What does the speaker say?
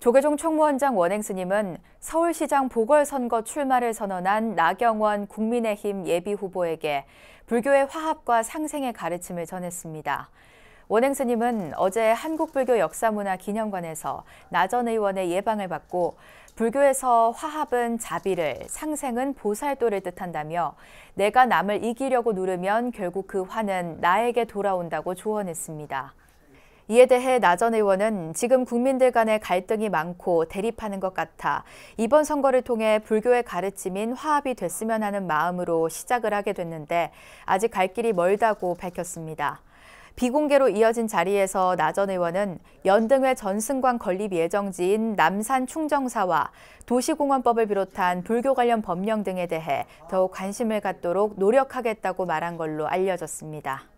조계종 총무원장 원행스님은 서울시장 보궐선거 출마를 선언한 나경원 국민의힘 예비후보에게 불교의 화합과 상생의 가르침을 전했습니다. 원행스님은 어제 한국불교 역사문화 기념관에서 나전 의원의 예방을 받고 불교에서 화합은 자비를, 상생은 보살도를 뜻한다며 내가 남을 이기려고 누르면 결국 그 화는 나에게 돌아온다고 조언했습니다. 이에 대해 나전 의원은 지금 국민들 간의 갈등이 많고 대립하는 것 같아 이번 선거를 통해 불교의 가르침인 화합이 됐으면 하는 마음으로 시작을 하게 됐는데 아직 갈 길이 멀다고 밝혔습니다. 비공개로 이어진 자리에서 나전 의원은 연등회 전승관 건립 예정지인 남산 충정사와 도시공원법을 비롯한 불교 관련 법령 등에 대해 더욱 관심을 갖도록 노력하겠다고 말한 걸로 알려졌습니다.